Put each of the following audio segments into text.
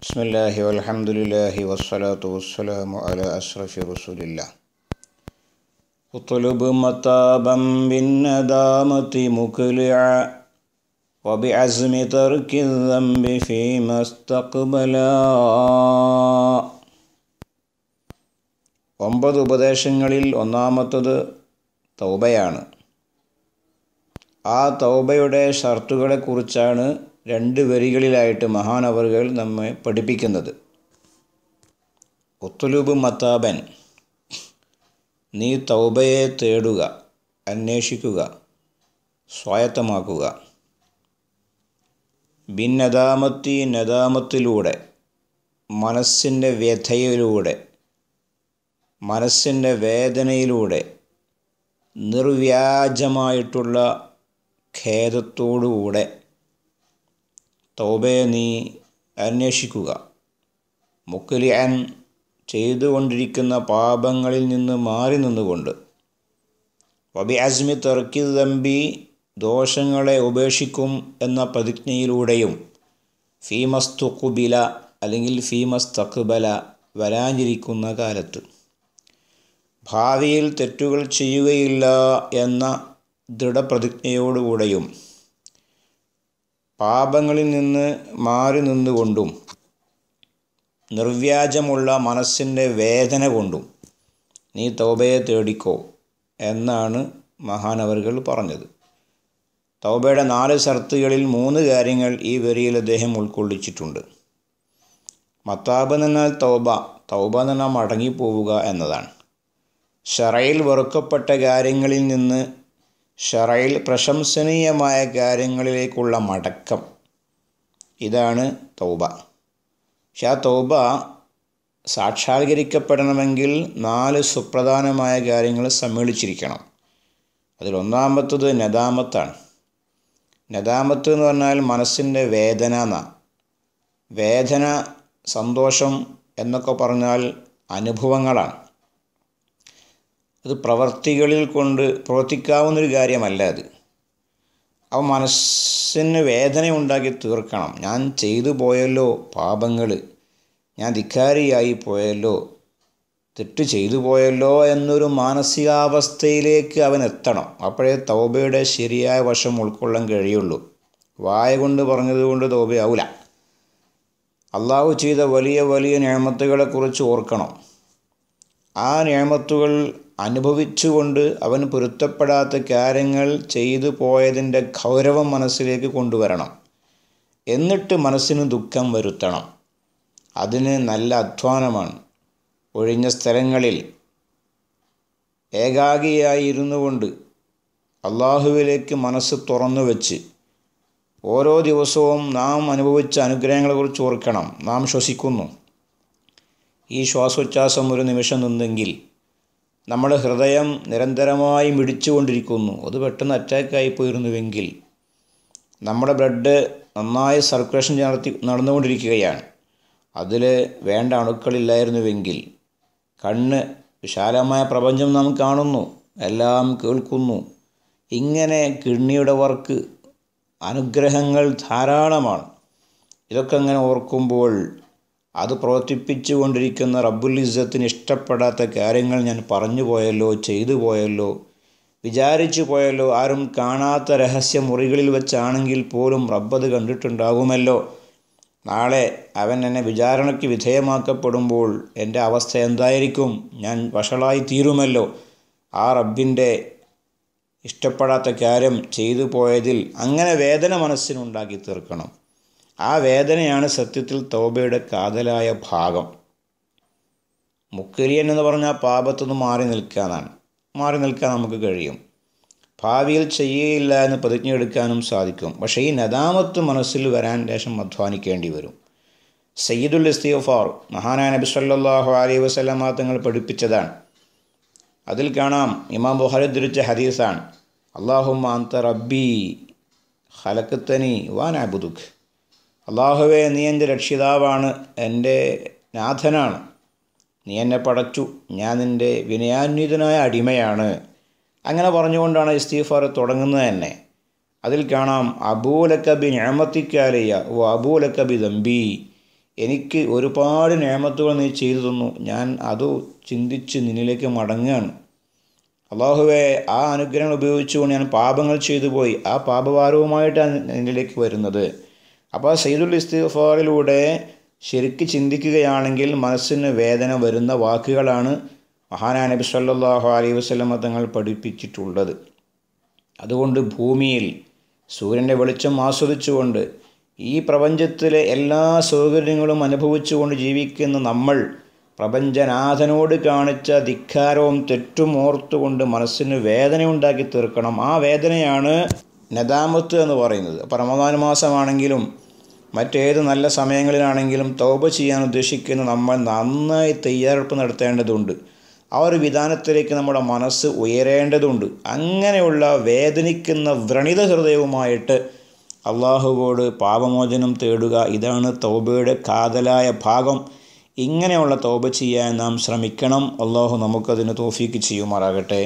ബിസ്മില്ലാഹി വലഹമുല്ലാഹി വസ്സലാത്തു വസ്സലാമു അല അസ്രഫി റസൂലില്ല اطلب مطابا بالندامة വബി അസ്മി ترك الذنب فيما استقبلا ഒമ്പത് ഉപദേശങ്ങളിൽ ഒന്നാമത്തത് തൗബയാണ് ആ തൗബയുടെ ഷർത്തുകളെക്കുറിച്ചാണ് രണ്ട് വരികളിലായിട്ട് മഹാനവറുകൾ നമ്മെ പഠിപ്പിക്കുന്നത് ഒത്തുലൂബ് മത്താബൻ നീ തൗബയെ തേടുക അന്വേഷിക്കുക സ്വായത്തമാക്കുക ഭിന്നതാമത്തി നദാമത്തിലൂടെ മനസ്സിൻ്റെ വ്യഥയിലൂടെ മനസ്സിൻ്റെ വേദനയിലൂടെ നിർവ്യാജമായിട്ടുള്ള ഖേദത്തോടുകൂടെ തൗബയെ നീ അന്വേഷിക്കുക മുക്കലിയാൻ ചെയ്തുകൊണ്ടിരിക്കുന്ന പാപങ്ങളിൽ നിന്ന് മാറി നിന്നുകൊണ്ട് വബി അസ്മി തെറക്കി തമ്പി ദോഷങ്ങളെ ഉപേക്ഷിക്കും എന്ന പ്രതിജ്ഞയിലൂടെയും തുക്കുബില അല്ലെങ്കിൽ ഫീമസ് തക്കുബല വരാഞ്ഞിരിക്കുന്ന കാലത്ത് ഭാവിയിൽ തെറ്റുകൾ ചെയ്യുകയില്ല എന്ന ദൃഢപ്രതിജ്ഞയോടുകൂടെയും പാപങ്ങളിൽ നിന്ന് മാറി നിന്നുകൊണ്ടും നിർവ്യാജമുള്ള മനസ്സിൻ്റെ വേദന കൊണ്ടും നീ തൗബയെ തേടിക്കോ എന്നാണ് മഹാനവറുകൾ പറഞ്ഞത് തൗബയുടെ നാല് ഷർത്തുകളിൽ മൂന്ന് കാര്യങ്ങൾ ഈ വരിയിൽ അദ്ദേഹം ഉൾക്കൊള്ളിച്ചിട്ടുണ്ട് മത്താബ് എന്നാൽ തൗബ തൗബ എന്നാൽ മടങ്ങിപ്പോവുക എന്നതാണ് ഷറയിൽ വെറുക്കപ്പെട്ട കാര്യങ്ങളിൽ നിന്ന് ഷറയിൽ പ്രശംസനീയമായ കാര്യങ്ങളിലേക്കുള്ള മടക്കം ഇതാണ് തൗബ പക്ഷെ ആ തൗബ സാക്ഷാത്കരിക്കപ്പെടണമെങ്കിൽ നാല് സുപ്രധാനമായ കാര്യങ്ങൾ സമ്മേളിച്ചിരിക്കണം അതിലൊന്നാമത്തത് നദാമത്താണ് നദാമത്ത് എന്ന് പറഞ്ഞാൽ മനസ്സിൻ്റെ വേദന എന്നാണ് വേദന സന്തോഷം എന്നൊക്കെ പറഞ്ഞാൽ അനുഭവങ്ങളാണ് അത് പ്രവർത്തികളിൽ കൊണ്ട് പ്രവർത്തിക്കാവുന്നൊരു കാര്യമല്ല അത് അവ മനസ്സിന് വേദന ഉണ്ടാക്കി തീർക്കണം ഞാൻ ചെയ്തു പോയല്ലോ പാപങ്ങൾ ഞാൻ ധിക്കാരിയായി പോയല്ലോ തെറ്റ് ചെയ്തു പോയല്ലോ എന്നൊരു മാനസികാവസ്ഥയിലേക്ക് അവൻ എത്തണം അപ്പോഴേ തൗബയുടെ ശരിയായ വശം ഉൾക്കൊള്ളാൻ കഴിയുള്ളൂ വായ കൊണ്ട് പറഞ്ഞതുകൊണ്ട് തൗബയാവില്ല അള്ളാഹു ചെയ്ത വലിയ വലിയ ഞാമത്തുകളെക്കുറിച്ച് ഓർക്കണം ആ ഞാമത്തുകൾ അനുഭവിച്ചുകൊണ്ട് അവൻ പൊരുത്തപ്പെടാത്ത കാര്യങ്ങൾ ചെയ്തു പോയതിൻ്റെ ഗൗരവം മനസ്സിലേക്ക് കൊണ്ടുവരണം എന്നിട്ട് മനസ്സിന് ദുഃഖം വരുത്തണം അതിന് നല്ല അധ്വാനമാണ് ഒഴിഞ്ഞ സ്ഥലങ്ങളിൽ ഏകാഗിയായിരുന്നു കൊണ്ട് അള്ളാഹുവിലേക്ക് മനസ്സ് തുറന്നു വെച്ച് ഓരോ ദിവസവും നാം അനുഭവിച്ച അനുഗ്രഹങ്ങളെക്കുറിച്ച് ഓർക്കണം നാം ശ്വസിക്കുന്നു ഈ ശ്വാസോച്ഛാസം ഒരു നിമിഷം നിന്നെങ്കിൽ നമ്മുടെ ഹൃദയം നിരന്തരമായി മിടിച്ചുകൊണ്ടിരിക്കുന്നു അത് പെട്ടെന്ന് അറ്റാക്കായി പോയിരുന്നുവെങ്കിൽ നമ്മുടെ ബ്ലഡ് നന്നായി സർക്കുലേഷൻ നടത്തി നടന്നുകൊണ്ടിരിക്കുകയാണ് അതിൽ വേണ്ട അണുക്കളില്ലായിരുന്നുവെങ്കിൽ കണ്ണ് വിശാലമായ പ്രപഞ്ചം നാം കാണുന്നു എല്ലാം കേൾക്കുന്നു ഇങ്ങനെ കിഡ്നിയുടെ വർക്ക് അനുഗ്രഹങ്ങൾ ധാരാളമാണ് ഇതൊക്കെ അങ്ങനെ ഓർക്കുമ്പോൾ അത് പ്രവർത്തിപ്പിച്ചു കൊണ്ടിരിക്കുന്ന റബ്ബുൽ ഇസ്സത്തിന് ഇഷ്ടപ്പെടാത്ത കാര്യങ്ങൾ ഞാൻ പറഞ്ഞു പോയല്ലോ ചെയ്തു പോയല്ലോ വിചാരിച്ചു പോയല്ലോ ആരും കാണാത്ത രഹസ്യ മുറികളിൽ വെച്ചാണെങ്കിൽ പോലും റബ്ബത് കണ്ടിട്ടുണ്ടാകുമല്ലോ നാളെ അവൻ എന്നെ വിചാരണയ്ക്ക് വിധേയമാക്കപ്പെടുമ്പോൾ എൻ്റെ അവസ്ഥ എന്തായിരിക്കും ഞാൻ വഷളായി തീരുമല്ലോ ആ റബ്ബിൻ്റെ ഇഷ്ടപ്പെടാത്ത കാര്യം ചെയ്തു പോയതിൽ അങ്ങനെ വേദന മനസ്സിനുണ്ടാക്കി തീർക്കണം ആ വേദനയാണ് സത്യത്തിൽ തൗബയുടെ കാതലായ ഭാഗം മുക്കരിയൻ എന്ന് പറഞ്ഞാൽ പാപത്തൊന്ന് മാറി നിൽക്കാനാണ് മാറി നിൽക്കാൻ നമുക്ക് കഴിയും ഭാവിയിൽ ചെയ്യുകയില്ല എന്ന് പ്രതിജ്ഞ എടുക്കാനും സാധിക്കും പക്ഷേ ഈ നദാമത്ത് മനസ്സിൽ വരാൻ ലേശം അധ്വാനിക്കേണ്ടി വരും സയ്യിദുൽ ഇസ്തിഫാർ മഹാനായ നബി സല്ലാഹു അലൈഹി വസല്ലമ തങ്ങൾ പഠിപ്പിച്ചതാണ് അതിൽ കാണാം ഇമാം ബുഹാരി ധരിച്ച ഹദീസാണ് അൻത റബ്ബി ഹലക്കത്തനി വാൻ അള്ളാഹുവേ നീ എൻ്റെ രക്ഷിതാവാണ് എൻ്റെ നാഥനാണ് നീ എന്നെ പടച്ചു ഞാൻ നിൻ്റെ വിനയാന്വിതനായ അടിമയാണ് അങ്ങനെ പറഞ്ഞുകൊണ്ടാണ് ഇസ്തീഫാർ തുടങ്ങുന്നത് തന്നെ അതിൽ കാണാം അബൂലക്കബി ഞാമത്തിക്കാലയ്യ ഓ അബൂലക്കബി ദമ്പി എനിക്ക് ഒരുപാട് ഞാമത്തുകൾ നീ ചെയ്തു തന്നു ഞാൻ അത് ചിന്തിച്ച് നിന്നിലേക്ക് മടങ്ങുകയാണ് അള്ളാഹുവെ ആ അനുഗ്രഹങ്ങൾ ഉപയോഗിച്ചുകൊണ്ട് ഞാൻ പാപങ്ങൾ ചെയ്തു പോയി ആ പാപഭാരവുമായിട്ടാണ് നിന്നിലേക്ക് വരുന്നത് അപ്പോൾ സയ്യിദുൽ ഇസ്തിഫാറിലൂടെ ശരിക്ക് ചിന്തിക്കുകയാണെങ്കിൽ മനസ്സിന് വേദന വരുന്ന വാക്കുകളാണ് മഹാനാ നബി സല്ലാഹു അലൈഹി വസ്ലം തങ്ങൾ പഠിപ്പിച്ചിട്ടുള്ളത് അതുകൊണ്ട് ഭൂമിയിൽ സൂര്യൻ്റെ വെളിച്ചം ആസ്വദിച്ചുകൊണ്ട് ഈ പ്രപഞ്ചത്തിലെ എല്ലാ സൗകര്യങ്ങളും അനുഭവിച്ചുകൊണ്ട് ജീവിക്കുന്ന നമ്മൾ പ്രപഞ്ചനാഥനോട് കാണിച്ച ധിക്കാരവും തെറ്റും ഓർത്തുകൊണ്ട് മനസ്സിന് വേദന ഉണ്ടാക്കി തീർക്കണം ആ വേദനയാണ് നദാമത്ത് എന്ന് പറയുന്നത് അപ്പോൾ റമദാൻ മാസമാണെങ്കിലും മറ്റേത് നല്ല സമയങ്ങളിലാണെങ്കിലും തൗബ ചെയ്യാൻ ഉദ്ദേശിക്കുന്ന നമ്മൾ നന്നായി തയ്യാറെടുപ്പ് നടത്തേണ്ടതുണ്ട് ആ ഒരു വിധാനത്തിലേക്ക് നമ്മുടെ മനസ്സ് ഉയരേണ്ടതുണ്ട് അങ്ങനെയുള്ള വേദനിക്കുന്ന വ്രണിത ഹൃദയവുമായിട്ട് അള്ളാഹുവോട് പാപമോചനം തേടുക ഇതാണ് തൗബയുടെ കാതലായ ഭാഗം ഇങ്ങനെയുള്ള തൗബ ചെയ്യാൻ നാം ശ്രമിക്കണം അള്ളാഹു നമുക്കതിന് തോഫീക്ക് ചെയ്യുമാറാകട്ടെ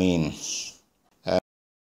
മീൻ